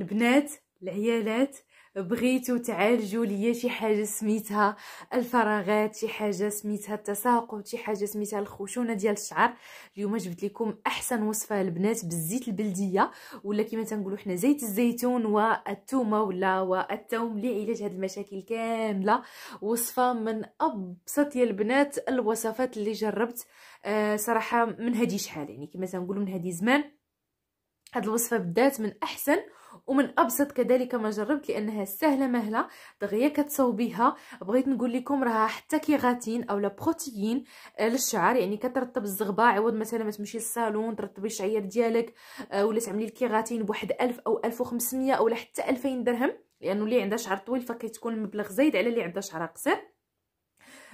البنات العيالات بغيتو تعالجوا ليا شي حاجه سميتها الفراغات شي حاجه سميتها التساقط شي حاجه سميتها الخشونه ديال الشعر اليوم جبت لكم احسن وصفه البنات بالزيت البلديه ولا كما تنقولوا حنا زيت الزيتون والثومه ولا والثوم لعلاج هاد المشاكل كامله وصفه من ابسط يا البنات الوصفات اللي جربت أه صراحه من هادي شحال يعني كما تنقولوا من هادي زمان هاد الوصفه بدات من احسن ومن ابسط كذلك ما جربت لانها سهله مهله دغيا كتصاوبيها بغيت نقول لكم راها حتى كيغاتين اولا بروتيين آه، للشعر يعني كترطب الزغبه عوض مثلا ما تمشي للصالون ترطبي الشعير ديالك آه، ولا تعملي الكيغاتين بواحد 1000 او 1500 او حتى 2000 درهم لانه اللي عندها شعر طويل فكتكون المبلغ زايد على اللي عندها شعر قصير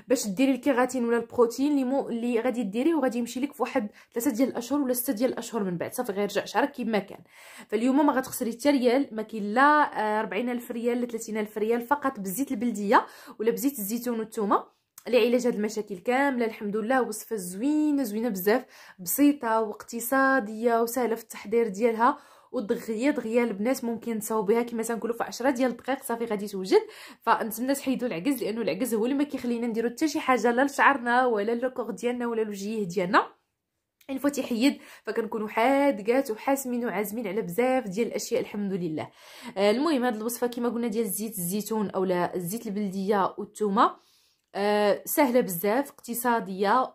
باش ديري الكيراتين ولا البروتين اللي مو اللي غادي ديريه وغادي يمشي لك فواحد ثلاثه ديال الاشهر ولا سته ديال الاشهر من بعد صافي غيرجع شعرك كيما كان فاليوم ما غتخسري حتى ريال ما كاين لا 40000 آه، ريال لا 30000 ريال فقط بزيت البلديه ولا بزيت الزيتون والثومه لعلاج هاد المشاكل كامله الحمد لله وصفه زوينه زوينه بزاف بسيطه واقتصاديه وسهله في التحضير ديالها ودغيا دغيا البنات ممكن تصاوبيها كما تنقولوا في 10 ديال الدقائق صافي غادي توجد فنتمنى تحيدوا العجز لانه العجز هو اللي ما كيخلينا نديرو حتى شي حاجه لا لشعرنا ولا لوكور ديالنا ولا لوجيه ديالنا ان فوا تيحيد فكنكونوا حادقات وحاسمين وعازمين على بزاف ديال الاشياء الحمد لله آه، المهم هذه الوصفه كما قلنا ديال زيت الزيتون اولا الزيت البلديه والثومه آه سهله بزاف اقتصاديه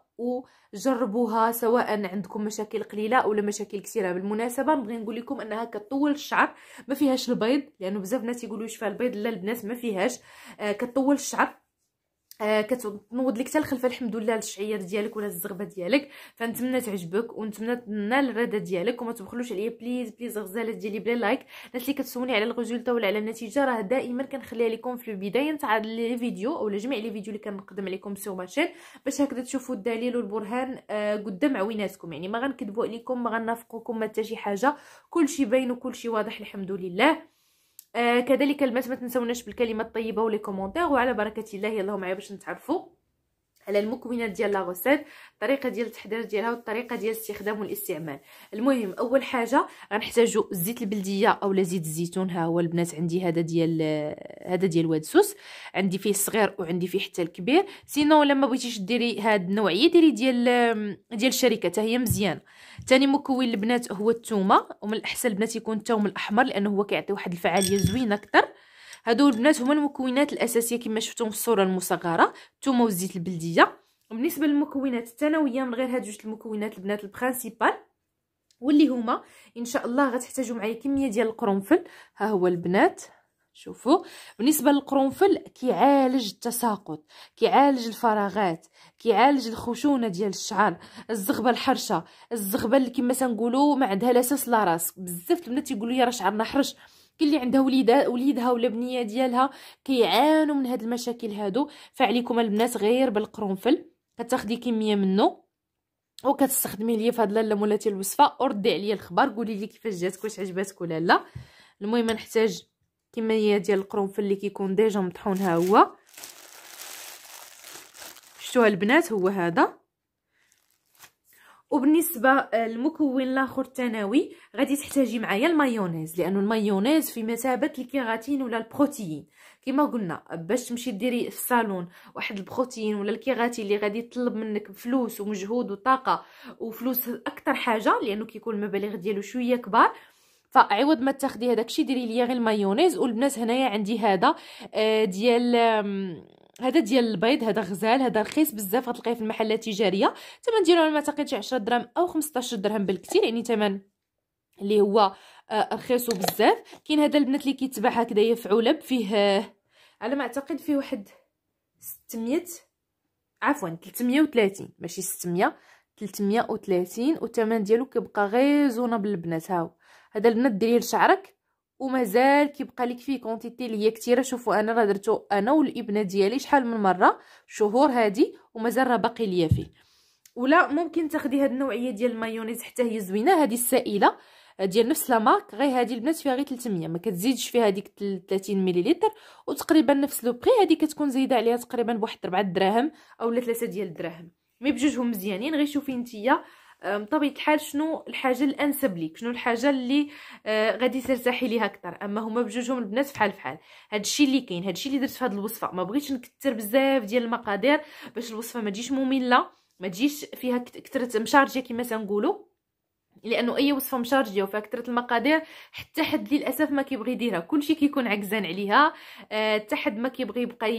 وجربوها سواء عندكم مشاكل قليله ولا مشاكل كثيره بالمناسبه نبغي نقول لكم انها كطول الشعر ما فيهاش البيض لانه يعني بزاف ناس يقولوا فيها البيض لا البنات ما فيهاش آه كطول الشعر آه، كتنوض لك حتى الخلفه الحمد لله الشعير ديالك ولا الزغبه ديالك فنتمنى تعجبك ونتمنى تنال الرضا ديالك وما تبخلوش عليا بليز بليز غزالات ديالي بلا لايك الناس اللي كتسولني على الغزولته ولا على النتيجه راه دائما كنخليها لكم في البدايه نتاع لي فيديو اولا جميع لي فيديو اللي كنقدم لكم سو ماشين باش هكذا تشوفوا الدليل والبرهان آه قدام عويناتكم يعني ما غنكذبوا عليكم ما غنافقوكم ما حتى شي حاجه كلشي باين وكلشي واضح الحمد لله آه كذلك البنات ما تنسوناش بالكلمه الطيبه ولي كومونتير وعلى بركه الله يلاهو معايا باش نتعرفوا على المكونات ديال لا غوسيت الطريقه ديال التحضير ديالها والطريقه ديال الاستخدام والاستعمال المهم اول حاجه غنحتاجو الزيت البلديه اولا زيت الزيتون ها هو البنات عندي هذا ديال هذا ديال واد سوس عندي فيه الصغير وعندي فيه حتى الكبير سينو لما بغيتيش ديري هاد النوعيه ديري ديال ديال الشركه حتى هي مزيانه ثاني مكون البنات هو الثومه ومن الاحسن البنات يكون الثوم الاحمر لانه هو كيعطي واحد الفعاليه زوينه اكثر هادو البنات هما المكونات الاساسيه كما شفتم في الصوره المصغره الثومه والزيت البلديه وبالنسبه للمكونات الثانويه من غير هاد جوج المكونات البنات البرينسيبال واللي هما ان شاء الله غتحتاجوا معايا كميه ديال القرنفل ها هو البنات شوفوا بالنسبه للقرنفل كيعالج التساقط كيعالج الفراغات كيعالج الخشونه ديال الشعر الزغبه الحرشه الزغبه اللي كما تنقولوا ما عندها لا ساس لا راس بزاف البنات يقولوا لي راه شعرنا حرش كل اللي عندها وليدها وليدها ولا بنيه ديالها كيعانوا من هاد المشاكل هادو فعليكم البنات غير بالقرنفل كتاخدي كميه منه وكتستخدميه ليا فهاد لاله مولاتي الوصفه وردي عليا الخبر قولي لي كيفاش جاتك واش عجباتك ولا لا المهم نحتاج كميه ديال القرنفل اللي كيكون ديجا مطحون ها هو شفتوها البنات هو هذا وبالنسبه للمكون آه، الاخر الثانوي غادي تحتاجي معايا المايونيز لانه المايونيز في مثابه الكيراتين ولا البروتين كما قلنا باش تمشي ديري في الصالون واحد البروتين ولا الكيراتين اللي غادي يطلب منك فلوس ومجهود وطاقه وفلوس اكثر حاجه لانه كيكون المبالغ ديالو شويه كبار فعوض ما تاخدي هذاك الشيء ديري ليا غير المايونيز والبنات هنايا عندي هذا آه، ديال هذا ديال البيض هذا غزال هذا رخيص بزاف غتلقيه في المحلات التجاريه الثمن ديالو ما تعتقدش 10 درهم او 15 درهم بالكثير يعني ثمن اللي هو آه، رخيص بزاف كاين هذا البنات اللي كيتباع هكذايا في علب فيه آه، على ما اعتقد فيه واحد 600 عفوا 330 ماشي 600 330 والثمن ديالو كيبقى غير غيزونه بالبنات هاو هذا البنات ديريه لشعرك ومازال كيبقى لك فيه كونتيتي اللي هي كثيره شوفوا انا راه درتو انا والابنه ديالي شحال من مره شهور هادي ومازال راه باقي ليا فيه ولا ممكن تاخدي هاد النوعيه ديال المايونيز حتى هي زوينه هادي السائله آه، ديال نفس لا مارك غير هذه البنات فيها غير 300 ما كتزيدش فيها هذيك 30 مليلتر وتقريبا نفس لو بري هذه كتكون زايده عليها تقريبا بواحد 4 دراهم اولا 3 ديال الدراهم مي بجوجهم مزيانين غير شوفي نتيا بطبيعه الحال شنو الحاجه الانسب ليك شنو الحاجه اللي آه غادي ترتاحي ليها اكثر اما هما بجوجهم البنات فحال فحال هذا الشيء اللي كاين هذا الشيء اللي درت في هذه الوصفه ما بغيتش نكثر بزاف ديال المقادير باش الوصفه ما تجيش ممله ما تجيش فيها كثره مشارجه كما تنقولوا لانه اي وصفه مشارجيه وفيها كثره المقادير حتى حد للاسف ما كيبغي يديرها كلشي كيكون عكزان عليها آه، حتى حد ما كيبغي يبقى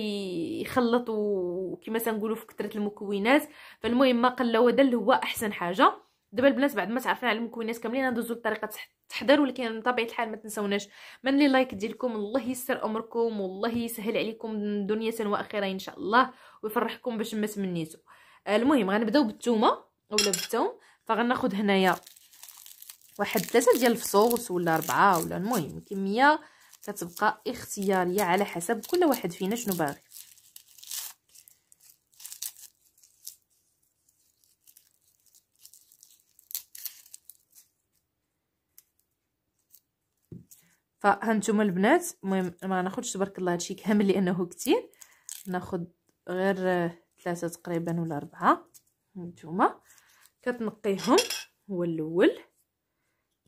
يخلط وكما تنقولوا في كثره المكونات فالمهم ما قل ودل هو احسن حاجه دابا البنات بعد ما تعرفنا على المكونات كاملين ندوزوا لطريقه التحضير ولكن بطبيعه الحال ما تنساوناش من لي لايك ديالكم الله يسر امركم والله يسهل عليكم دنيا واخره ان شاء الله ويفرحكم باش ما تمنيتو آه، المهم غنبداو بالثومه اولا بالثوم فغناخذ هنايا واحد ثلاثه ديال الفصوص ولا اربعه ولا المهم كميه كتبقى اختياريه على حسب كل واحد فينا شنو باغي فهانتوما البنات المهم ما ناخذش تبارك الله هادشي كامل لانه كثير ناخذ غير ثلاثه تقريبا ولا اربعه هانتوما كتنقيهم هو الاول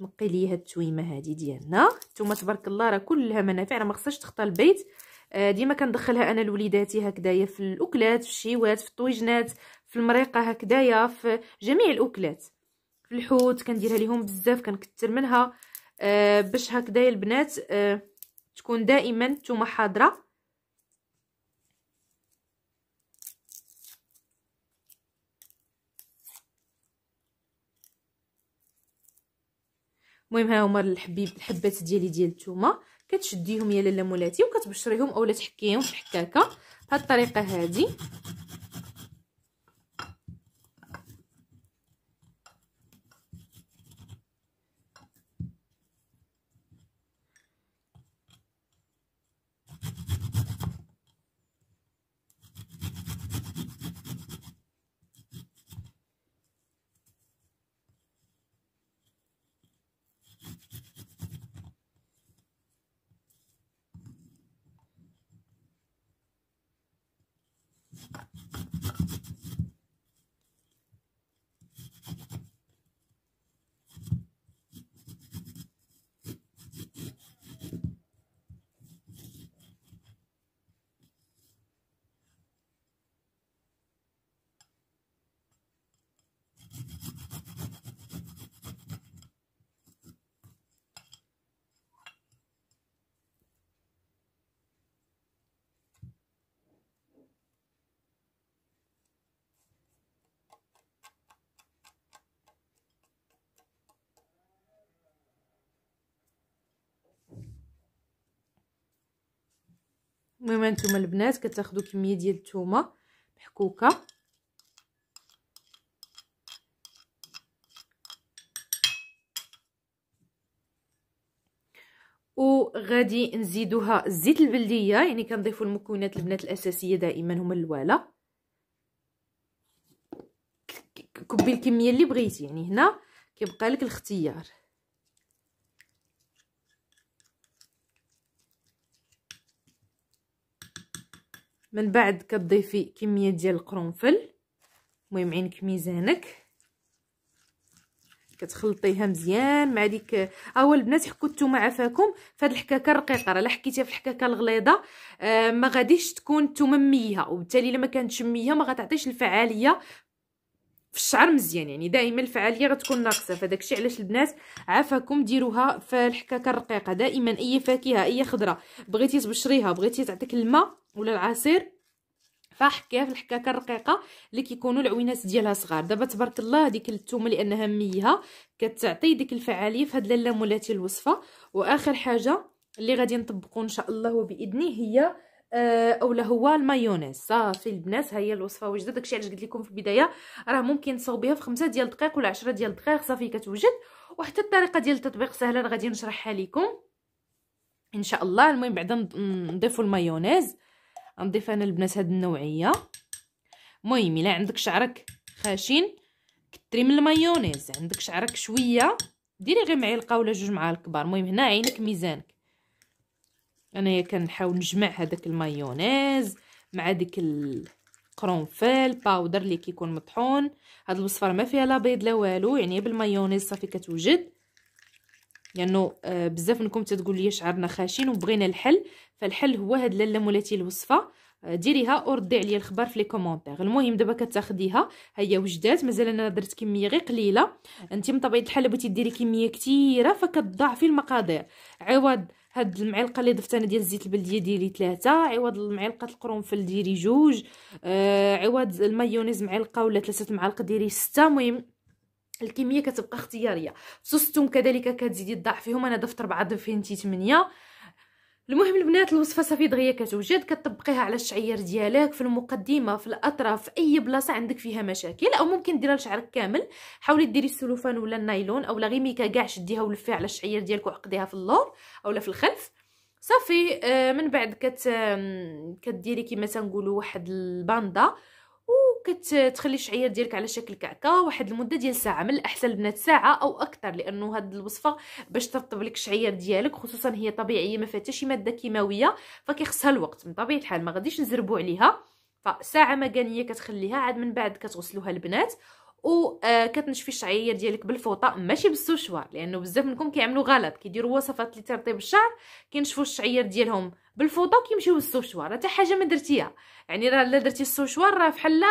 نقي لي هاد التويمه هادي ديالنا نتوما تبارك الله راه كلها منافع راه ما خصهاش تخطى البيت آه، ديما كندخلها انا لوليداتي هكذايا في الاكلات في الشيوات في الطويجنات في المريقه هكذايا في جميع الاكلات في الحوت كنديرها ليهم بزاف كنكثر منها آه، باش هكذايا البنات آه، تكون دائما نتوما حاضره المهم ها هما الحبيب الحبات ديالي ديال الثومه كتشديهم يا لاله مولاتي وكتبشريهم اولا تحكيهم في الحكاكه بهاد الطريقه هادي المهم هانتوما البنات كتاخذوا كميه ديال الثومه محكوكه وغادي نزيدوها الزيت البلديه يعني كنضيفوا المكونات البنات الاساسيه دائما هما الواله كبي الكميه اللي بغيتي يعني هنا كيبقى لك الاختيار من بعد كتضيفي كميه ديال القرنفل المهم عينك ميزانك كتخلطيها مزيان مع ديك اول البنات حكوا الثومه عفاكم فهاد الحكاكه الرقيقه راه حكيتيها في الحكاكه الغليظه آه ما غاديش تكون الثومه ميه وبالتالي ما كانتش ميه ما غتعطيش الفعاليه في الشعر مزيان يعني دائما الفعاليه غتكون ناقصه فداكشي علاش البنات عفاكم ديروها في الحكاكه الرقيقه دائما اي فاكهه اي خضره بغيتي تبشريها بغيتي تعطيك الماء ولا العصير فحكاها في الحكاكه الرقيقه اللي كيكونوا العوينات ديالها صغار دابا تبارك الله ديك الثومه لانها ميها كتعطي ديك الفعاليه في هاد مولاتي الوصفه واخر حاجه اللي غادي نطبقوا ان شاء الله وباذنه هي آه، اولا هو المايونيز صافي آه، البنات ها هي الوصفه واجده داكشي علاش قلت لكم في البدايه راه ممكن تصاوبيها في 5 ديال الدقائق ولا 10 ديال الدقائق صافي كتوجد وحتى الطريقه ديال التطبيق سهله غادي نشرحها لكم ان شاء الله المهم بعدا نضيفوا المايونيز نضيف انا البنات هاد النوعيه المهم الا عندك شعرك خاشين كتري من المايونيز عندك شعرك شويه ديري غير معلقه ولا جوج معالق كبار المهم هنا عينك ميزانك انايا كنحاول نجمع هذاك المايونيز مع ديك القرنفل باودر اللي كيكون مطحون هاد الوصفه ما فيها لا بيض لا والو يعني بالمايونيز صافي كتوجد لانه آه بزاف منكم تتقول لي شعرنا خاشين وبغينا الحل فالحل هو هاد لاله مولاتي الوصفه آه، ديريها وردي عليا الخبر في لي كومونتير المهم دابا كتاخديها هي وجدات مازال انا درت كميه غير قليله انت من طبيعه الحال بغيتي ديري كميه كثيره فكتضاعفي المقادير عوض هاد المعلقه اللي ضفت انا ديال الزيت البلديه ديري ثلاثه عوض المعلقه القرنفل ديري جوج آه عوض المايونيز معلقه ولا ثلاثه معالق ديري سته المهم الكميه كتبقى اختياريه السوستوم كذلك كتزيدي فيهم انا ضفت 4 تي 8 المهم البنات الوصفه صافي دغيا كتوجد كتطبقيها على الشعير ديالك في المقدمه في الاطراف في اي بلاصه عندك فيها مشاكل او ممكن ديرها لشعرك كامل حاولي ديري السلوفان ولا النايلون اولا غير ميكا كاع شديها ولفيها على الشعير ديالك وعقديها في اللور اولا في الخلف صافي آه، من بعد كت كديري كما تنقولوا واحد الباندا وكتخلي الشعيات ديالك على شكل كعكه واحد المده ديال ساعه من الاحسن البنات ساعه او اكثر لانه هاد الوصفه باش ترطب لك الشعيات ديالك خصوصا هي طبيعيه ما فيها شي ماده كيماويه فكيخصها الوقت من طبيعه الحال ما غاديش نزربوا عليها فساعه مكانيه كتخليها عاد من بعد كتغسلوها البنات وكتنشفي آه، الشعير ديالك بالفوطه ماشي بالسوشوار لانه بزاف منكم كيعملوا غلط كيديروا وصفات اللي ترطيب الشعر كينشفوا الشعير ديالهم بالفوطه وكيمشيو بالسوشوار حتى حاجه ما درتيها يعني راه الا درتي السوشوار راه فحال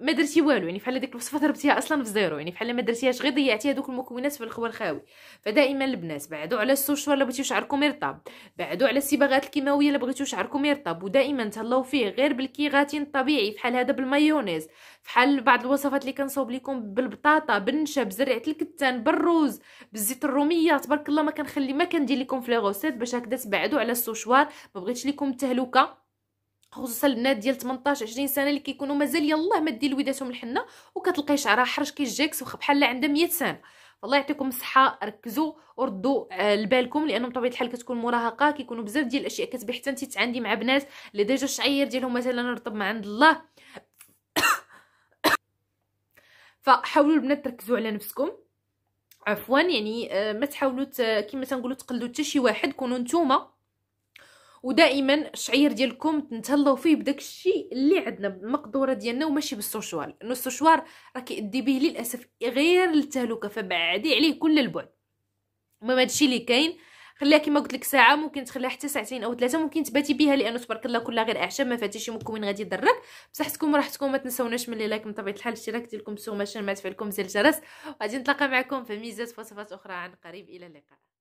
ما درتي والو يعني بحال هذيك الوصفه ضربتيها اصلا في زيرو يعني بحال ما درتيهاش غير ضيعتي هذوك المكونات في الخوال الخاوي فدائما البنات بعدوا على السوشوار الا بغيتو شعركم يرطب بعدوا على الصباغات الكيماويه الا بغيتو شعركم يرطب ودائما تهلاو فيه غير بالكيغاتين الطبيعي بحال هذا بالمايونيز بحال بعض الوصفات اللي كنصاوب لكم بالبطاطا بالنشا بزرعه الكتان بالروز بالزيت الروميه تبارك الله ما كنخلي ما كندير لكم في لي باش هكذا تبعدوا على السوشوار ما بغيتش لكم التهلكه خصوصا البنات ديال 18 20 سنه اللي كيكونوا مازال يلاه دير الوداتهم الحنه وكتلقاي شعرها حرش كيجيكس وخا بحال عندها 100 سنه الله يعطيكم الصحه ركزوا وردوا آه، لبالكم لانه بطبيعه الحال كتكون مراهقه كيكونوا بزاف ديال الاشياء كتبي حتى انت تعاندي مع بنات اللي ديجا الشعير ديالهم مثلا رطب ما عند الله فحاولوا البنات تركزوا على نفسكم عفوا يعني آه، ما تحاولوا كما تنقولوا تقلدوا حتى شي واحد كونوا نتوما ودائما الشعير ديالكم تنتهلاو فيه بداك الشيء اللي عندنا بالمقدوره ديالنا وماشي بالسوشوال لانه السوشوال راه كيدي به للاسف غير للتهلكه فبعدي عليه كل البعد المهم هادشي اللي كاين خليها كما قلت لك ساعه ممكن تخليها حتى ساعتين او ثلاثه ممكن تباتي بها لانه تبارك الله كلها غير اعشاب ما شي مكون غادي يضرك بصحتكم وراحتكم ما تنساوناش من لايك من طبيعه الحال الاشتراك ديالكم سو ما تفعلكم زر الجرس وغادي نتلاقى معكم في ميزات وصفات اخرى عن قريب الى اللقاء